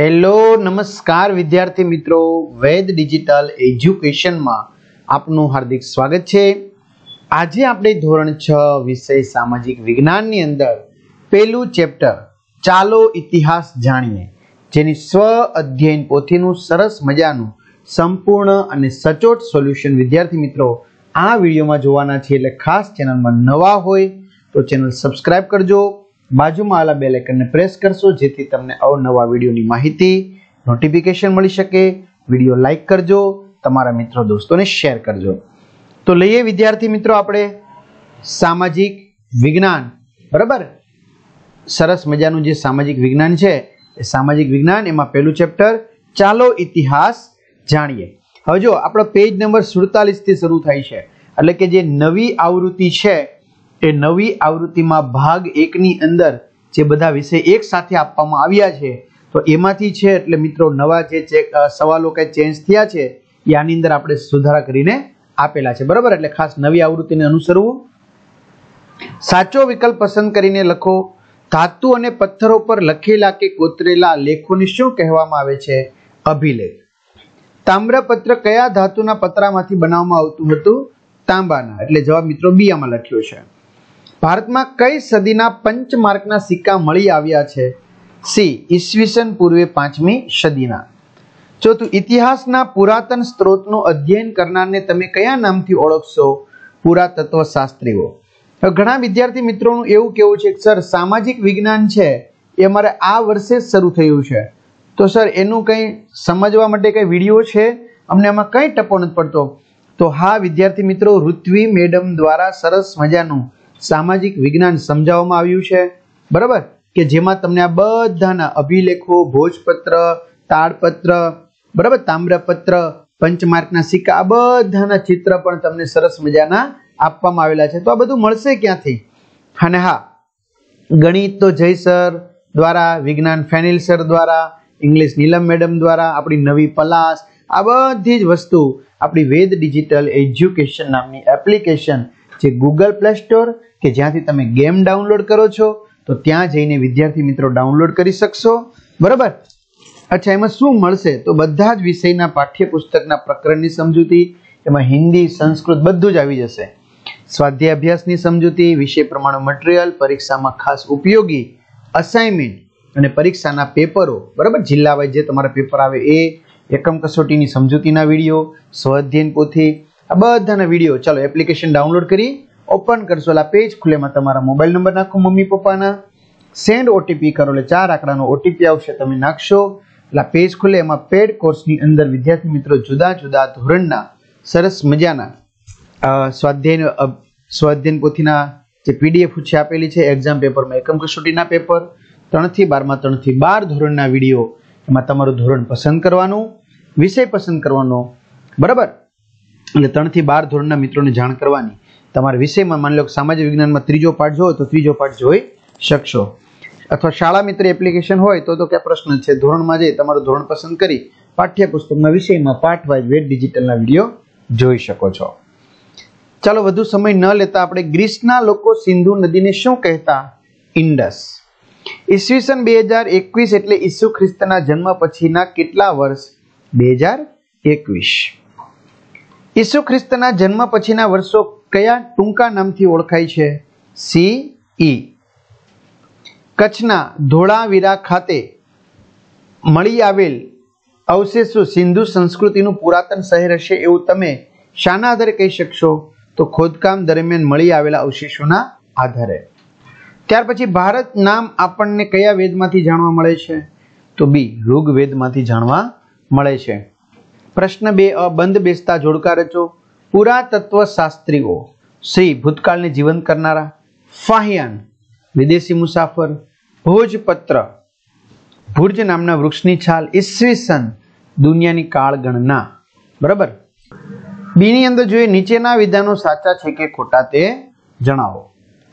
hello નમસ્કાર વિદ્યાર્થી મિત્રો વેદ ડિજિટલ એજ્યુકેશનમાં આપનું હાર્દિક સ્વાગત છે આજે આપણે ધોરણ છ વિષય સામાજિક વિજ્ઞાનની અંદર પહેલું ચેપ્ટર ચાલો ઇતિહાસ જાણીએ જેની સ્વ અધ્યયન પોથીનું સરસ મજાનું સંપૂર્ણ અને સચોટ સોલ્યુશન વિદ્યાર્થી મિત્રો આ વિડીયોમાં જોવાના છે એટલે ખાસ ચેનલમાં નવા હોય તો ચેનલ સબસ્ક્રાઇબ કરજો બાજુમાં આલા બે આઇકનને પ્રેસ કરશો જેથી તમને અવનવા વિડીયોની માહિતી નોટિફિકેશન મળી શકે વિડીયો લાઇક કરજો તમારા મિત્રો દોસ્તોને શેર કરજો તો લઈએ વિદ્યાર્થી મિત્રો આપણે સામાજિક વિજ્ઞાન બરાબર સરસ મજાનું જે સામાજિક વિજ્ઞાન છે એ સામાજિક વિજ્ઞાન એમાં પહેલું ચેપ્ટર ચાલો ઇતિહાસ જાણીએ હવે જો આપણો પેજ નંબર સુડતાલીસથી શરૂ થાય છે એટલે કે જે નવી આવૃત્તિ છે એ નવી આવૃત્તિમાં ભાગ એકની અંદર જે બધા વિષય એક સાથે આપવામાં આવ્યા છે તો એમાંથી છે એટલે મિત્રો નવા જે સવાલો કે ચેન્જ થયા છે એ આની અંદર આપણે સુધારા કરીને આપેલા છે બરાબર એટલે ખાસ નવી આવૃત્તિને અનુસરવું સાચો વિકલ્પ પસંદ કરીને લખો ધાતુ અને પથ્થરો પર લખેલા કે કોતરેલા લેખોને શું કહેવામાં આવે છે અભિલેખ તામ્રપત્ર કયા ધાતુના પતરામાંથી બનાવવામાં આવતું હતું તાંબાના એટલે જવાબ મિત્રો બી આમાં લખ્યો છે ભારતમાં કઈ સદીના પંચ પંચમાર્કના સિક્કા મળી આવ્યા છે સી ઈસવીસન પૂર્વે પાંચમી સદીના ચોથું ઇતિહાસના પુરાતન સ્ત્રોતનું અધ્યયન કરનારને તમે કયા નામથી ઓળખશો પુરાતત્વ શાસ્ત્રીઓ ઘણા વિદ્યાર્થી મિત્રોનું એવું કેવું છે કે સર સામાજિક વિજ્ઞાન છે એ અમારે આ વર્ષે જ શરૂ થયું છે તો સર એનું કંઈ સમજવા માટે કંઈ વિડીયો છે અમને આમાં કંઈ ટપો નથી પડતો તો હા વિદ્યાર્થી મિત્રો ઋત્વી મેડમ દ્વારા સરસ મજાનું સામાજિક વિજ્ઞાન સમજાવવામાં આવ્યું છે બરાબર કે જેમાં તમને આ બધાના અભિલેખો ભોજપત્ર તાડપત્ર બરાબર તામ્રપત્ર પંચમાર્કના સિક્કા આ બધાના ચિત્ર પણ તમને સરસ મજાના આપવામાં આવેલા છે તો આ બધું મળશે ક્યાંથી અને હા ગણિત તો જયસર દ્વારા વિજ્ઞાન ફેનિલ સર દ્વારા ઇંગ્લિશ નીલમ મેડમ દ્વારા આપણી નવી પલાસ આ બધી જ વસ્તુ આપણી વેદ ડિજિટલ એજ્યુકેશન નામની એપ્લિકેશન જે ગૂગલ પ્લે સ્ટોર કે જ્યાંથી તમે ગેમ ડાઉનલોડ કરો છો તો ત્યાં જઈને વિદ્યાર્થી મિત્રો ડાઉનલોડ કરી શકશો બરાબર અચ્છા એમાં શું મળશે તો બધા જ વિષયના પાઠ્યપુસ્તકના પ્રકરણની સમજૂતી એમાં હિન્દી સંસ્કૃત બધું જ આવી જશે સ્વાધ્યાય અભ્યાસની સમજૂતી વિષય પ્રમાણે મટીરિયલ પરીક્ષામાં ખાસ ઉપયોગી અસાઇનમેન્ટ અને પરીક્ષાના પેપરો બરાબર જિલ્લા વાઇઝ જે તમારા પેપર આવે એ એકમ કસોટીની સમજૂતીના વિડીયો સ્વ અધ્યયન પોથી આ બધાના વિડીયો ચાલો એપ્લિકેશન ડાઉનલોડ કરી ઓપન કરશો એટલે પેજ એમાં તમારા મોબાઈલ નંબર નાખો મમ્મી પપ્પાના સેન્ડ ઓટીપી કરો એટલે ચાર આંકડાનો ઓટીપી આવશે તમે નાખશો એટલે પેજ ખુલે એમાં પેડ કોર્સની અંદર વિદ્યાર્થી મિત્રો જુદા જુદા ધોરણના સરસ મજાના સ્વાધ્યાય સ્વાધ્યાયન પોથીના જે પીડીએફ છે આપેલી છે એક્ઝામ પેપરમાં એકમ કસોટીના પેપર ત્રણથી બારમાં ત્રણથી બાર ધોરણના વિડીયો એમાં તમારું ધોરણ પસંદ કરવાનું વિષય પસંદ કરવાનો બરાબર અને ત્રણથી બાર ધોરણના મિત્રોને જાણ કરવાની તમારા વિષયમાં માની લો કે સામાજિક વિજ્ઞાનમાં ત્રીજો પાઠ જોવો તો ત્રીજો પાઠ જોઈ શકશો અથવા શાળા મિત્ર એપ્લિકેશન હોય તો તો ક્યાં પ્રશ્ન છે ધોરણમાં જઈ તમારું ધોરણ પસંદ કરી પાઠ્યપુસ્તકના વિષયમાં પાઠ વાઇઝ વેટ ડિજિટલના વિડીયો જોઈ શકો છો ચાલો વધુ સમય ન લેતા આપણે ગ્રીસના લોકો સિંધુ નદીને શું કહેતા ઇન્ડસ ઈસવીસન બે હજાર એકવીસ એટલે ઈસુ ખ્રિસ્તના જન્મ પછીના કેટલા વર્ષ બે હજાર એકવીસ ઈસુ ખ્રિસ્તના જન્મ પછીના વર્ષો કયા ટૂંકા નામથી ઓળખાય છે સી ઈ કચ્છના ધોળાવીરા ખાતે મળી આવેલ અવશેષો સિંધુ સંસ્કૃતિનું પુરાતન શહેર હશે એવું તમે શાના આધારે કહી શકશો તો ખોદકામ દરમિયાન મળી આવેલા અવશેષોના આધારે ત્યાર પછી ભારત નામ આપણને કયા વેદમાંથી જાણવા મળે છે તો બી ઋગ્વેદમાંથી જાણવા મળે છે પ્રશ્ન બે અબંધ બેસતા જોડકા રચો પુરાતત્વ શાસ્ત્રીઓ શ્રી ભૂતકાળને જીવંત કરનારા ફાહિયાન વિદેશી મુસાફર ભોજપત્ર ભુર્જ નામના વૃક્ષની છાલ ઈસવીસન દુનિયાની કાળ ગણના બરાબર બીની અંદર જોઈએ નીચેના વિધાનો સાચા છે કે ખોટા તે જણાવો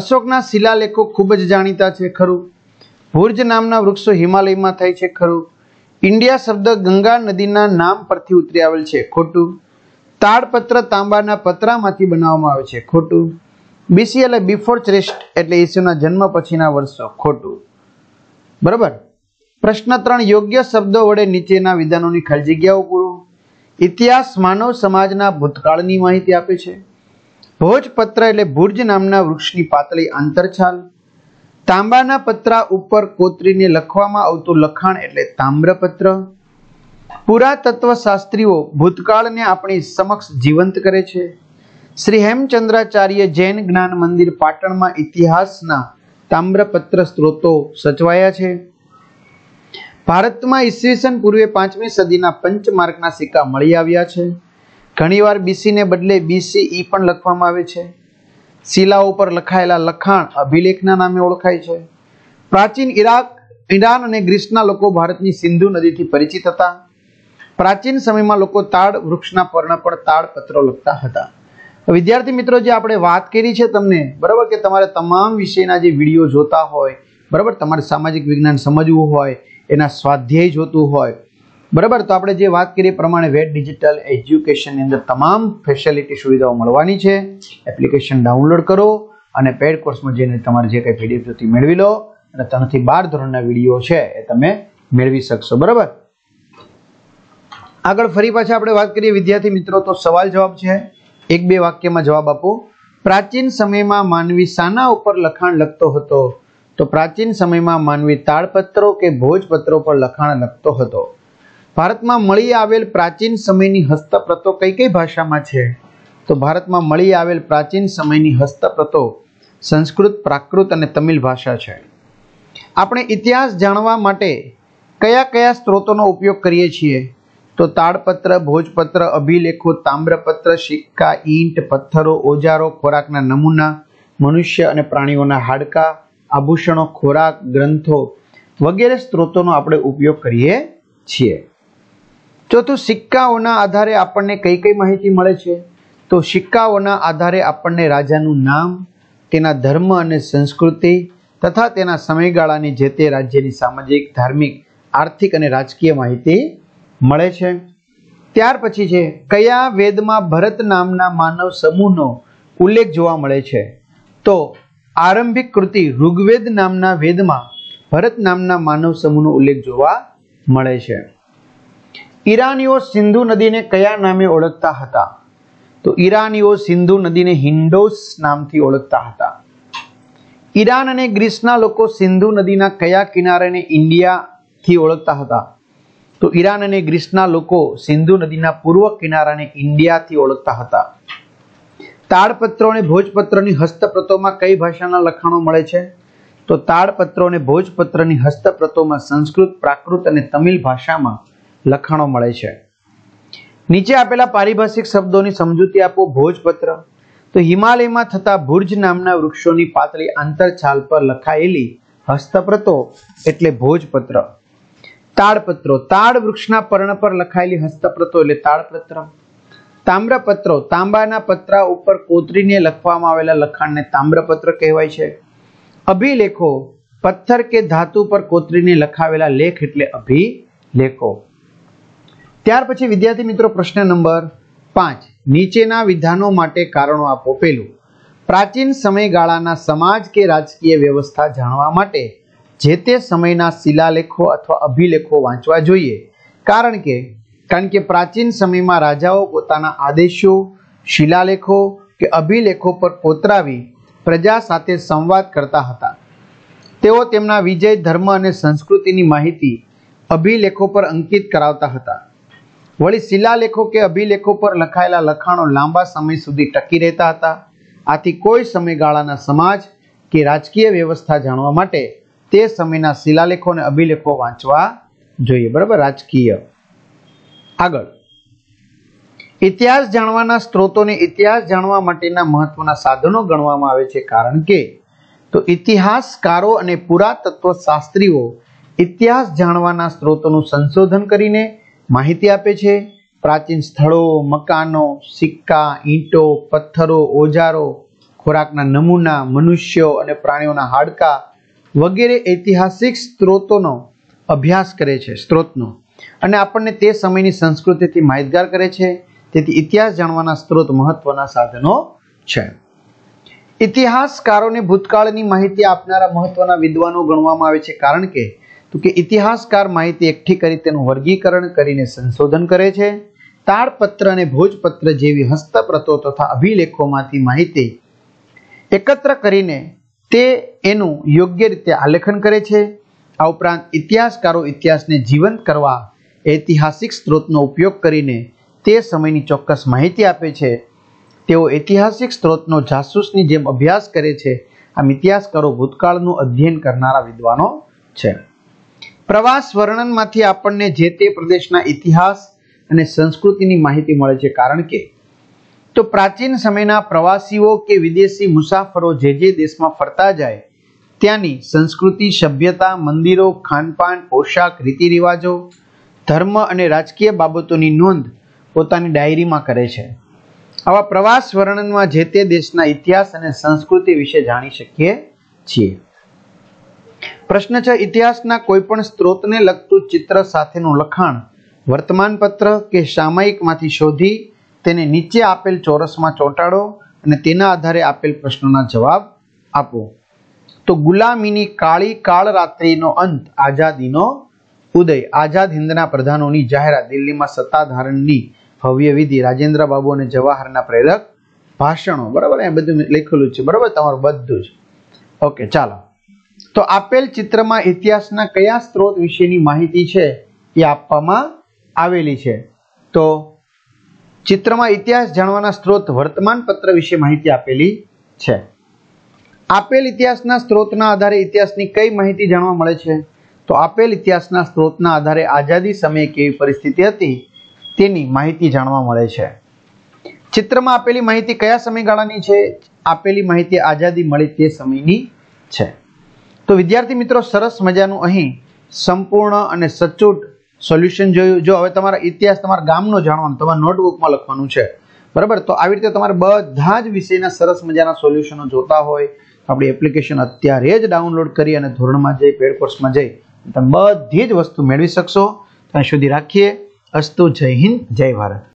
અશોકના શિલાલેખો ખૂબ જ જાણીતા છે ખરું ભુર્જ નામના વૃક્ષો હિમાલયમાં થાય છે ખરું ઇન્ડિયા શબ્દ ગંગા નદીના નામ પરથી ઉતરી આવેલ છે ખોટું તાડપત્ર તાંબાના પતરામાંથી બનાવવામાં આવે છે ખોટું બીસી એટલે બિફોર ચ્રિસ્ટ એટલે ઈસુના જન્મ પછીના વર્ષો ખોટું બરાબર પ્રશ્ન ત્રણ યોગ્ય શબ્દો વડે નીચેના વિધાનોની ખાલી જગ્યાઓ પૂરું ઇતિહાસ માનવ સમાજના ભૂતકાળની માહિતી આપે છે ભોજપત્ર એટલે ભુર્જ નામના વૃક્ષની પાતળી આંતરછાલ તાંબાના પત્રા ઉપર કોતરીને લખવામાં આવતું લખાણ એટલે તામ્રપત્ર પુરાતત્વ શાસ્ત્રીઓ ભૂતકાળને આપણી સમક્ષ જીવંત કરે છે શ્રી હેમચંદ્રાચાર્ય જૈન જ્ઞાન મંદિર પાટણમાં ઇતિહાસના તામ્રપત્ર સ્ત્રોતો સચવાયા છે ભારતમાં ઈસવીસન પૂર્વે પાંચમી સદીના પંચમાર્કના સિક્કા મળી આવ્યા છે ઘણીવાર બીસીને બદલે બીસીઈ e પણ લખવામાં આવે છે શિલાઓ પર લખાયેલા લખાણ અભિલેખના નામે ઓળખાય છે પ્રાચીન ઈરાક ઈરાન અને ગ્રીસના લોકો ભારતની સિંધુ નદીથી પરિચિત હતા પ્રાચીન સમયમાં લોકો તાડ વૃક્ષના પર્ણ પર તાડપત્રો લખતા હતા વિદ્યાર્થી મિત્રો જે આપણે વાત કરી છે તમને બરાબર કે તમારે તમામ વિષયના જે વિડીયો જોતા હોય બરાબર તમારે સામાજિક વિજ્ઞાન સમજવું હોય એના સ્વાધ્યાય જોતું હોય બરાબર તો આપણે જે વાત કરીએ પ્રમાણે વેટ ડિજિટલ એજ્યુકેશનની અંદર તમામ ફેસિલિટી સુવિધાઓ મળવાની છે એપ્લિકેશન ડાઉનલોડ કરો અને પેડ કોર્સમાં જઈને તમારે જે કંઈ પીડીએફ જોતી મેળવી લો અને ત્રણથી બાર ધોરણના વિડીયો છે એ તમે મેળવી શકશો બરાબર આગળ ફરી પાછા આપણે વાત કરીએ વિદ્યાર્થી મિત્રો તો સવાલ જવાબ છે એક બે વાક્યમાં જવાબ આપો પ્રાચીન સમયમાં માનવી શાના ઉપર લખાણ લખતો હતો તો પ્રાચીન સમયમાં માનવી તાળપત્રો કે ભોજપત્રો પર લખાણ લખતો હતો ભારતમાં મળી આવેલ પ્રાચીન સમયની હસ્તપ્રતો કઈ કઈ ભાષામાં છે તો ભારતમાં મળી આવેલ પ્રાચીન સમયની હસ્તપ્રતો સંસ્કૃત પ્રાકૃત અને તમિલ ભાષા છે આપણે ઇતિહાસ જાણવા માટે કયા કયા સ્ત્રોતોનો ઉપયોગ કરીએ છીએ તો તાડપત્ર ભોજપત્ર અભિલેખો તામ્રપત્ર સિક્કા ઈંટ પથ્થરો ઓજારો ખોરાકના નમૂના મનુષ્ય અને પ્રાણીઓના હાડકા આભૂષણો ખોરાક ગ્રંથો વગેરે સ્ત્રોતોનો આપણે ઉપયોગ કરીએ છીએ ચોથું સિક્કાઓના આધારે આપણને કઈ કઈ માહિતી મળે છે તો સિક્કાઓના આધારે આપણને રાજાનું નામ તેના ધર્મ અને સંસ્કૃતિ તથા તેના સમયગાળાની જે તે રાજ્યની સામાજિક ધાર્મિક આર્થિક અને રાજકીય માહિતી મળે છે ત્યાર પછી છે કયા વેદમાં ભરત નામના માનવ સમૂહનો ઉલ્લેખ જોવા મળે છે તો આરંભિક કૃતિ ઋગ્વેદ નામના વેદમાં ભરત નામના માનવ સમૂહનો ઉલ્લેખ જોવા મળે છે ઈરાનીઓ સિંધુ નદીને કયા નામે ઓળખતા હતા તો ઈરાનીઓ સિંધુ નદીને હિન્ડોસ નામથી ઓળખતા હતા ઈરાન અને ગ્રીસના લોકો સિંધુ નદીના કયા કિનારાને ઇન્ડિયાથી ઓળખતા હતા તો ઈરાન અને ગ્રીસના લોકો સિંધુ નદીના પૂર્વ કિનારાને ઇન્ડિયાથી ઓળખતા હતા તાડપત્રો અને ભોજપત્રની હસ્તપ્રતોમાં કઈ ભાષાના લખાણો મળે છે તો તાડપત્રો અને ભોજપત્રની હસ્તપ્રતોમાં સંસ્કૃત પ્રાકૃત અને તમિલ ભાષામાં લખાણો મળે છે નીચે આપેલા પારિભાષિક શબ્દોની સમજૂતી આપો ભોજપત્ર તો હિમાલયમાં થતા ભુર્જ નામના વૃક્ષોની પાતળી આંતરછાલ પર લખાયેલી હસ્તપ્રતો એટલે ભોજપત્ર તાડપત્રો તાડ વૃક્ષના પર્ણ પર લખાયેલી હસ્તપ્રતો એટલે તાડપત્ર તામ્રપત્રો તાંબાના પતરા ઉપર કોતરીને લખવામાં આવેલા લખાણને તામ્રપત્ર કહેવાય છે અભિલેખો પથ્થર કે ધાતુ પર કોતરીને લખાવેલા લેખ એટલે અભિલેખો ત્યાર પછી વિદ્યાર્થી મિત્રો પ્રશ્ન નંબર પાંચ નીચેના વિધાનો માટે કારણો આપો પેલું પ્રાચીન સમયગાળાના સમાજ કે રાજકીય વ્યવસ્થા જાણવા માટે જે તે સમયના શિલાલેખો અથવા અભિલેખો વાંચવા જોઈએ કારણ કે કારણ કે પ્રાચીન સમયમાં રાજાઓ પોતાના આદેશો શિલાલેખો કે અભિલેખો પર કોતરાવી પ્રજા સાથે સંવાદ કરતા હતા તેઓ તેમના વિજય ધર્મ અને સંસ્કૃતિની માહિતી અભિલેખો પર અંકિત કરાવતા હતા વળી શિલાલેખો કે અભિલેખો પર લખાયેલા લખાણો લાંબા સમય સુધી ટકી રહેતા હતા આથી કોઈ સમયગાળાના સમાજ કે રાજકીય વ્યવસ્થા જાણવા માટે તે સમયના શિલાલેખો અને અભિલેખો વાંચવા જોઈએ બરાબર રાજકીય આગળ ઇતિહાસ જાણવાના સ્ત્રોતોને ઇતિહાસ જાણવા માટેના મહત્વના સાધનો ગણવામાં આવે છે કારણ કે તો ઇતિહાસકારો અને પુરાતત્વ શાસ્ત્રીઓ ઇતિહાસ જાણવાના સ્ત્રોતોનું સંશોધન કરીને માહિતી આપે છે પ્રાચીન સ્થળો મકાનો સિક્કા ઈંટો પથ્થરો ઓજારો ખોરાકના નમૂના મનુષ્યો અને પ્રાણીઓના હાડકા વગેરે ઐતિહાસિક સ્ત્રોતોનો અભ્યાસ કરે છે સ્ત્રોતનો અને આપણને તે સમયની સંસ્કૃતિથી માહિતગાર કરે છે તેથી ઇતિહાસ જાણવાના સ્ત્રોત મહત્વના સાધનો છે ઇતિહાસકારોને ભૂતકાળની માહિતી આપનારા મહત્વના વિદ્વાનો ગણવામાં આવે છે કારણ કે તો કે ઇતિહાસકાર માહિતી એકઠી કરી તેનું વર્ગીકરણ કરીને સંશોધન કરે છે તાળપત્ર અને ભોજપત્ર જેવી હસ્તપ્રતો તથા અભિલેખોમાંથી માહિતી એકત્ર કરીને તે એનું યોગ્ય રીતે આલેખન કરે છે આ ઉપરાંત ઇતિહાસકારો ઇતિહાસને જીવંત કરવા ઐતિહાસિક સ્ત્રોતનો ઉપયોગ કરીને તે સમયની ચોક્કસ માહિતી આપે છે તેઓ ઐતિહાસિક સ્ત્રોતનો જાસૂસની જેમ અભ્યાસ કરે છે આમ ઇતિહાસકારો ભૂતકાળનું અધ્યયન કરનારા વિદ્વાનો છે પ્રવાસ વર્ણનમાંથી આપણને જે તે પ્રદેશના ઇતિહાસ અને સંસ્કૃતિની માહિતી મળે છે કારણ કે તો પ્રાચીન સમયના પ્રવાસીઓ કે વિદેશી મુસાફરો જે જે દેશમાં ફરતા જાય ત્યાંની સંસ્કૃતિ સભ્યતા મંદિરો ખાનપાન પોશાક રીતિ રિવાજો ધર્મ અને રાજકીય બાબતોની નોંધ પોતાની ડાયરીમાં કરે છે આવા પ્રવાસ વર્ણનમાં જે તે દેશના ઇતિહાસ અને સંસ્કૃતિ વિશે જાણી શકીએ છીએ પ્રશ્ન છે ઇતિહાસના કોઈપણ સ્ત્રોતને લગતું ચિત્ર સાથેનું લખાણ વર્તમાનપત્ર કે સામયિકમાંથી શોધી તેને નીચે આપેલ ચોરસમાં ચોંટાડો અને તેના આધારે આપેલ પ્રશ્નોના જવાબ આપો તો ગુલામીની કાળી કાળ રાત્રિનો અંત આઝાદીનો ઉદય આઝાદ હિંદના પ્રધાનોની જાહેરાત દિલ્હીમાં સત્તાધારણની ભવ્ય વિધિ રાજેન્દ્ર બાબુ અને જવાહરના પ્રેરક ભાષણો બરાબર એ બધું લખેલું છે બરાબર તમારું બધું જ ઓકે ચાલો તો આપેલ ચિત્રમાં ઇતિહાસના કયા સ્ત્રોત વિશેની માહિતી છે એ આપવામાં આવેલી છે તો ચિત્રમાં ઇતિહાસ જાણવાના સ્ત્રોત વર્તમાન પત્ર વિશે માહિતી આપેલી છે આપેલ ઇતિહાસના સ્ત્રોતના આધારે ઇતિહાસની કઈ માહિતી જાણવા મળે છે તો આપેલ ઇતિહાસના સ્ત્રોતના આધારે આઝાદી સમયે કેવી પરિસ્થિતિ હતી તેની માહિતી જાણવા મળે છે ચિત્રમાં આપેલી માહિતી કયા સમયગાળાની છે આપેલી માહિતી આઝાદી મળી તે સમયની છે તો વિદ્યાર્થી મિત્રો સરસ મજાનું અહીં સંપૂર્ણ અને સચોટ સોલ્યુશન જોયું જો હવે તમારા ઇતિહાસ તમારા ગામનો જાણવાનું તમારા નોટબુકમાં લખવાનું છે બરાબર તો આવી રીતે તમારે બધા જ વિષયના સરસ મજાના સોલ્યુશનો જોતા હોય આપણી એપ્લિકેશન અત્યારે જ ડાઉનલોડ કરી અને ધોરણમાં જઈ પેડ કોર્સમાં જઈ તમે બધી જ વસ્તુ મેળવી શકશો ત્યાં સુધી રાખીએ અસ્તુ જય હિન્દ જય ભારત